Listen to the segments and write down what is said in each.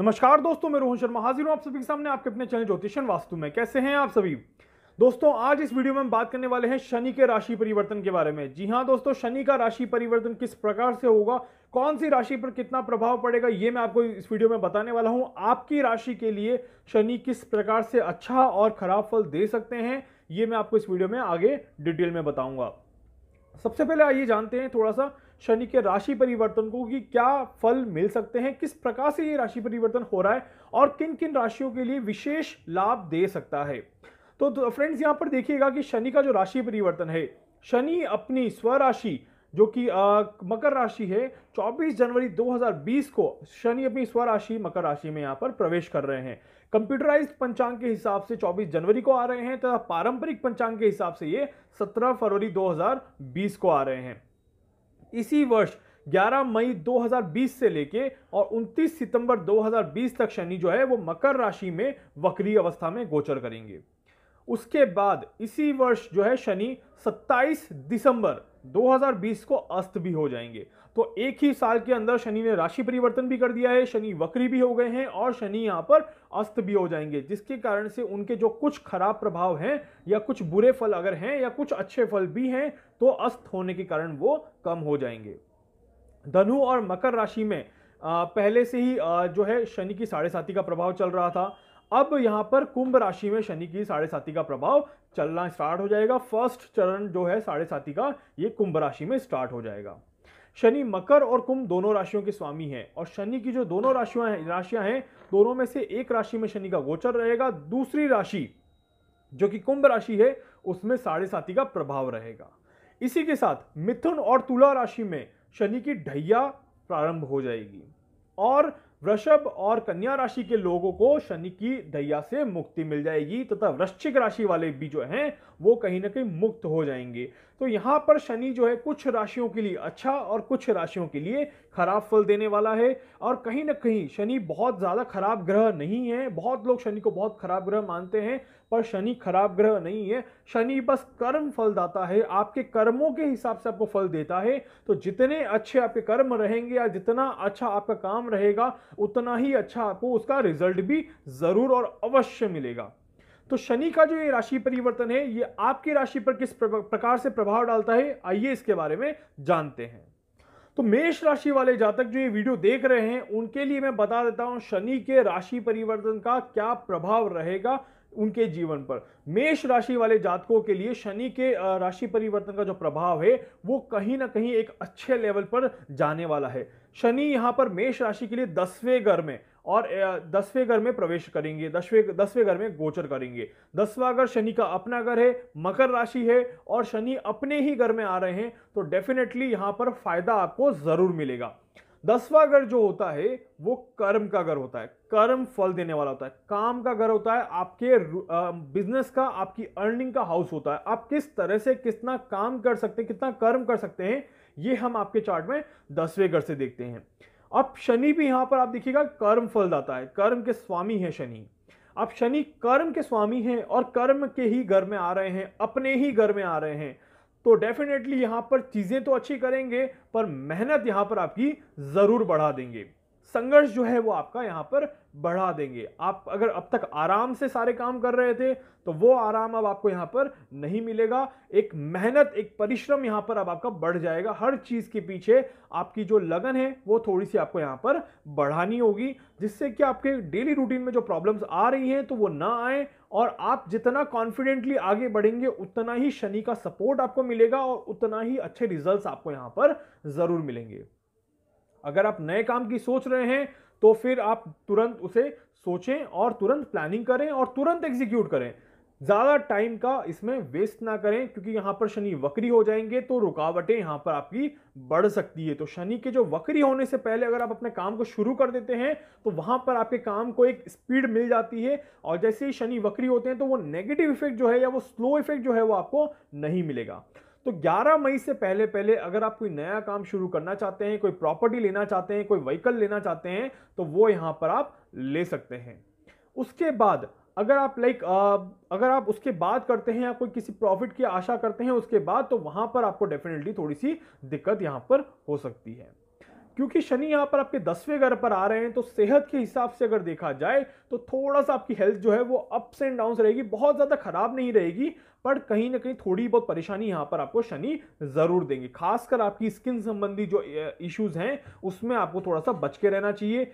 नमस्कार दोस्तों मैं रोहन शर्मा हाजिर हूँ आप सभी के सामने आपके अपने चैनल ज्योतिषन वास्तु में कैसे हैं आप सभी दोस्तों आज इस वीडियो में हम बात करने वाले हैं शनि के राशि परिवर्तन के बारे में जी हाँ दोस्तों शनि का राशि परिवर्तन किस प्रकार से होगा कौन सी राशि पर कितना प्रभाव पड़ेगा ये मैं आपको इस वीडियो में बताने वाला हूँ आपकी राशि के लिए शनि किस प्रकार से अच्छा और खराब फल दे सकते हैं ये मैं आपको इस वीडियो में आगे डिटेल में बताऊँगा सबसे पहले आइए जानते हैं थोड़ा सा शनि के राशि परिवर्तन को कि क्या फल मिल सकते हैं किस प्रकार से ये राशि परिवर्तन हो रहा है और किन किन राशियों के लिए विशेष लाभ दे सकता है तो, तो, फ्रेंड्स यहाँ पर देखिएगा कि शनि का जो राशि परिवर्तन है शनि अपनी स्वराशि जो कि मकर राशि है 24 जनवरी 2020 को शनि अपनी स्वराशि मकर राशि में यहाँ पर प्रवेश कर रहे हैं कंप्यूटराइज्ड पंचांग के हिसाब से 24 जनवरी को आ रहे हैं तथा पारंपरिक पंचांग के हिसाब से ये 17 फरवरी 2020 को आ रहे हैं इसी वर्ष 11 मई 2020 से लेके और 29 सितंबर 2020 तक शनि जो है वो मकर राशि में वक्री अवस्था में गोचर करेंगे उसके बाद इसी वर्ष जो है शनि 27 दिसंबर 2020 को अस्त भी हो जाएंगे तो एक ही साल के अंदर शनि ने राशि परिवर्तन भी कर दिया है शनि वक्री भी हो गए हैं और शनि यहाँ पर अस्त भी हो जाएंगे जिसके कारण से उनके जो कुछ खराब प्रभाव हैं या कुछ बुरे फल अगर हैं या कुछ अच्छे फल भी हैं तो अस्त होने के कारण वो कम हो जाएंगे धनु और मकर राशि में पहले से ही जो है शनि की साढ़े साथी का प्रभाव चल रहा था अब यहां पर कुंभ राशि में शनि की साढ़े साथी का प्रभाव चलना स्टार्ट हो जाएगा फर्स्ट चरण जो है साढ़े साथी का ये कुंभ राशि में स्टार्ट हो जाएगा शनि मकर और कुंभ दोनों राशियों के स्वामी हैं और शनि की जो दोनों राशियां हैं राशियां हैं दोनों में से एक राशि में शनि का गोचर रहेगा दूसरी राशि जो कि कुंभ राशि है उसमें साढ़े साथी का प्रभाव रहेगा इसी के साथ मिथुन और तुला राशि में शनि की ढैया प्रारंभ हो जाएगी और वृषभ और कन्या राशि के लोगों को शनि की दैया से मुक्ति मिल जाएगी तथा वृश्चिक राशि वाले भी जो हैं वो कहीं ना कहीं मुक्त हो जाएंगे तो यहाँ पर शनि जो है कुछ राशियों के लिए अच्छा और कुछ राशियों के लिए खराब फल देने वाला है और कहीं ना कहीं शनि बहुत ज़्यादा खराब ग्रह नहीं है बहुत लोग शनि को बहुत खराब ग्रह मानते हैं पर शनि खराब ग्रह नहीं है शनि बस कर्म फल दाता है आपके कर्मों के हिसाब से आपको फल देता है तो जितने अच्छे आपके कर्म रहेंगे या जितना अच्छा आपका काम रहेगा उतना ही अच्छा आपको उसका रिजल्ट भी ज़रूर और अवश्य मिलेगा तो शनि का जो ये राशि परिवर्तन है ये आपकी राशि पर किस प्रकार से प्रभाव डालता है आइए इसके बारे में जानते हैं तो मेष राशि वाले जातक जो ये वीडियो देख रहे हैं उनके लिए मैं बता देता हूं शनि के राशि परिवर्तन का क्या प्रभाव रहेगा उनके जीवन पर मेष राशि वाले जातकों के लिए शनि के राशि परिवर्तन का जो प्रभाव है वो कहीं ना कहीं एक अच्छे लेवल पर जाने वाला है शनि यहां पर मेष राशि के लिए दसवें घर में और दसवें घर में प्रवेश करेंगे दसवें दसवें घर में गोचर करेंगे दसवा घर शनि का अपना घर है मकर राशि है और शनि अपने ही घर में आ रहे हैं तो डेफिनेटली यहाँ पर फायदा आपको जरूर मिलेगा दसवा घर जो होता है वो कर्म का घर होता है कर्म फल देने वाला होता है काम का घर होता है आपके बिजनेस का आपकी अर्निंग का हाउस होता है आप किस तरह से कितना काम कर सकते हैं कितना कर्म कर सकते हैं ये हम आपके चार्ट में दसवें घर से देखते हैं अब शनि भी यहाँ पर आप देखिएगा कर्म फलदाता है कर्म के स्वामी है शनि अब शनि कर्म के स्वामी हैं और कर्म के ही घर में आ रहे हैं अपने ही घर में आ रहे हैं तो डेफिनेटली यहाँ पर चीज़ें तो अच्छी करेंगे पर मेहनत यहाँ पर आपकी ज़रूर बढ़ा देंगे संघर्ष जो है वो आपका यहाँ पर बढ़ा देंगे आप अगर अब तक आराम से सारे काम कर रहे थे तो वो आराम अब आपको यहाँ पर नहीं मिलेगा एक मेहनत एक परिश्रम यहाँ पर अब आपका बढ़ जाएगा हर चीज़ के पीछे आपकी जो लगन है वो थोड़ी सी आपको यहाँ पर बढ़ानी होगी जिससे कि आपके डेली रूटीन में जो प्रॉब्लम्स आ रही हैं तो वो ना आए और आप जितना कॉन्फिडेंटली आगे बढ़ेंगे उतना ही शनि का सपोर्ट आपको मिलेगा और उतना ही अच्छे रिजल्ट आपको यहाँ पर ज़रूर मिलेंगे अगर आप नए काम की सोच रहे हैं तो फिर आप तुरंत उसे सोचें और तुरंत प्लानिंग करें और तुरंत एग्जीक्यूट करें ज़्यादा टाइम का इसमें वेस्ट ना करें क्योंकि यहाँ पर शनि वक्री हो जाएंगे तो रुकावटें यहाँ पर आपकी बढ़ सकती है तो शनि के जो वक्री होने से पहले अगर आप अपने काम को शुरू कर देते हैं तो वहाँ पर आपके काम को एक स्पीड मिल जाती है और जैसे ही शनि वक्री होते हैं तो वो नेगेटिव इफेक्ट जो है या वो स्लो इफेक्ट जो है वो आपको नहीं मिलेगा तो 11 मई से पहले पहले अगर आप कोई नया काम शुरू करना चाहते हैं कोई प्रॉपर्टी लेना चाहते हैं कोई व्हीकल लेना चाहते हैं तो वो यहाँ पर आप ले सकते हैं उसके बाद अगर आप लाइक अगर आप उसके बाद करते हैं या कोई किसी प्रॉफिट की आशा करते हैं उसके बाद तो वहाँ पर आपको डेफिनेटली थोड़ी सी दिक्कत यहाँ पर हो सकती है क्योंकि शनि यहाँ पर आपके दसवें घर पर आ रहे हैं तो सेहत के हिसाब से अगर देखा जाए तो थोड़ा सा आपकी हेल्थ जो है वो अप्स एंड डाउन रहेगी बहुत ज़्यादा खराब नहीं रहेगी पर कहीं ना कहीं थोड़ी बहुत परेशानी यहाँ पर आपको शनि ज़रूर देंगे खासकर आपकी स्किन संबंधी जो इश्यूज़ हैं उसमें आपको थोड़ा सा बच के रहना चाहिए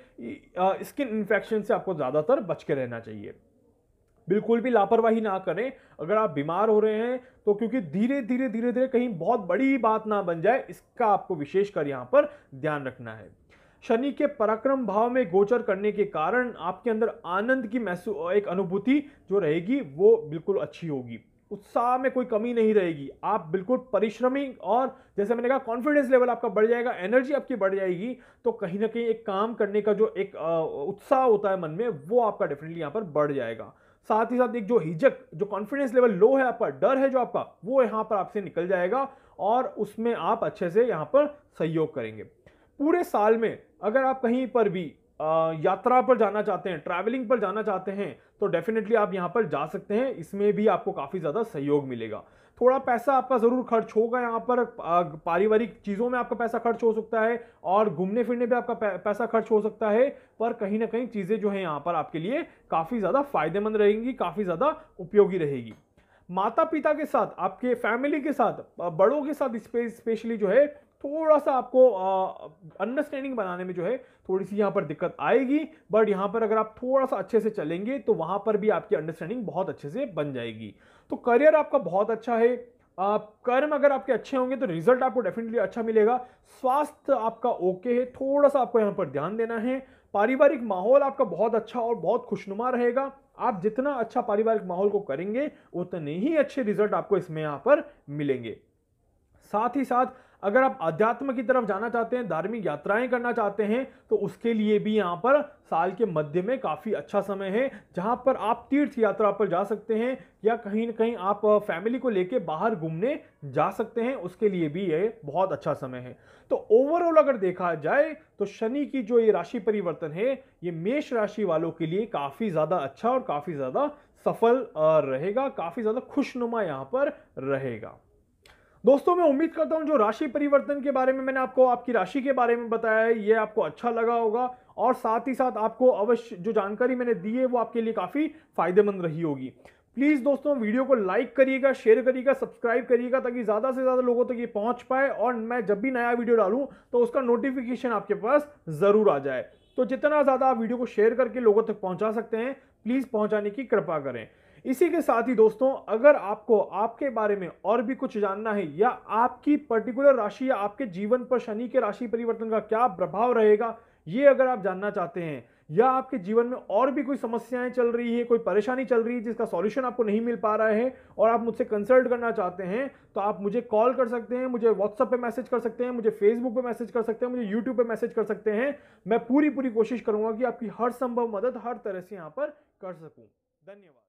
स्किन इन्फेक्शन से आपको ज़्यादातर बच के रहना चाहिए बिल्कुल भी लापरवाही ना करें अगर आप बीमार हो रहे हैं तो क्योंकि धीरे धीरे धीरे धीरे कहीं बहुत बड़ी बात ना बन जाए इसका आपको विशेषकर यहाँ पर ध्यान रखना है शनि के पराक्रम भाव में गोचर करने के कारण आपके अंदर आनंद की महसूस एक अनुभूति जो रहेगी वो बिल्कुल अच्छी होगी उत्साह में कोई कमी नहीं रहेगी आप बिल्कुल परिश्रमी और जैसे मैंने कहा कॉन्फिडेंस लेवल आपका बढ़ जाएगा एनर्जी आपकी बढ़ जाएगी तो कहीं ना कहीं एक काम करने का जो एक उत्साह होता है मन में वो आपका डेफिनेटली यहाँ पर बढ़ जाएगा साथ ही साथ एक जो हिजक जो कॉन्फिडेंस लेवल लो है आपका डर है जो आपका वो यहाँ पर आपसे निकल जाएगा और उसमें आप अच्छे से यहाँ पर सहयोग करेंगे पूरे साल में अगर आप कहीं पर भी यात्रा पर जाना चाहते हैं ट्रैवलिंग पर जाना चाहते हैं तो डेफिनेटली आप यहाँ पर जा सकते हैं इसमें भी आपको काफ़ी ज़्यादा सहयोग मिलेगा थोड़ा पैसा आपका ज़रूर खर्च होगा यहाँ पर पारिवारिक चीज़ों में आपका पैसा खर्च हो सकता है और घूमने फिरने पे आपका पैसा खर्च हो सकता है पर कहीं ना कहीं चीज़ें जो हैं यहाँ पर आपके लिए काफ़ी ज़्यादा फायदेमंद रहेंगी काफ़ी ज़्यादा उपयोगी रहेगी माता पिता के साथ आपके फैमिली के साथ बड़ों के साथ स्पेशली जो है थोड़ा सा आपको अंडरस्टैंडिंग बनाने में जो है थोड़ी सी यहाँ पर दिक्कत आएगी बट यहाँ पर अगर आप थोड़ा सा अच्छे से चलेंगे तो वहाँ पर भी आपकी अंडरस्टैंडिंग बहुत अच्छे से बन जाएगी तो करियर आपका बहुत अच्छा है आप कर्म अगर आपके अच्छे होंगे तो रिजल्ट आपको डेफिनेटली अच्छा मिलेगा स्वास्थ्य आपका ओके है थोड़ा सा आपको यहाँ पर ध्यान देना है पारिवारिक माहौल आपका बहुत अच्छा और बहुत खुशनुमा रहेगा आप जितना अच्छा पारिवारिक माहौल को करेंगे उतने ही अच्छे रिजल्ट आपको इसमें यहाँ पर मिलेंगे साथ ही साथ अगर आप अध्यात्म की तरफ जाना चाहते हैं धार्मिक यात्राएं करना चाहते हैं तो उसके लिए भी यहाँ पर साल के मध्य में काफ़ी अच्छा समय है जहाँ पर आप तीर्थ यात्रा पर जा सकते हैं या कहीं ना कहीं आप फैमिली को लेके बाहर घूमने जा सकते हैं उसके लिए भी ये बहुत अच्छा समय है तो ओवरऑल अगर देखा जाए तो शनि की जो ये राशि परिवर्तन है ये मेष राशि वालों के लिए काफ़ी ज़्यादा अच्छा और काफ़ी ज़्यादा सफल रहेगा काफ़ी ज़्यादा खुशनुमा यहाँ पर रहेगा दोस्तों मैं उम्मीद करता हूं जो राशि परिवर्तन के बारे में मैंने आपको आपकी राशि के बारे में बताया है ये आपको अच्छा लगा होगा और साथ ही साथ आपको अवश्य जो जानकारी मैंने दी है वो आपके लिए काफ़ी फायदेमंद रही होगी प्लीज़ दोस्तों वीडियो को लाइक करिएगा शेयर करिएगा सब्सक्राइब करिएगा ताकि ज़्यादा से ज़्यादा लोगों तक तो ये पहुंच पाए और मैं जब भी नया वीडियो डालूँ तो उसका नोटिफिकेशन आपके पास ज़रूर आ जाए तो जितना ज़्यादा आप वीडियो को शेयर करके लोगों तक पहुंचा सकते हैं प्लीज़ पहुंचाने की कृपा करें इसी के साथ ही दोस्तों अगर आपको आपके बारे में और भी कुछ जानना है या आपकी पर्टिकुलर राशि या आपके जीवन पर शनि के राशि परिवर्तन का क्या प्रभाव रहेगा ये अगर आप जानना चाहते हैं या आपके जीवन में और भी कोई समस्याएं चल रही है कोई परेशानी चल रही है जिसका सॉल्यूशन आपको नहीं मिल पा रहा है और आप मुझसे कंसल्ट करना चाहते हैं तो आप मुझे कॉल कर सकते हैं मुझे व्हाट्सअप पे मैसेज कर सकते हैं मुझे फेसबुक पे मैसेज कर सकते हैं मुझे यूट्यूब पे मैसेज कर सकते हैं मैं पूरी पूरी कोशिश करूंगा कि आपकी हर संभव मदद हर तरह से यहाँ पर कर सकूँ धन्यवाद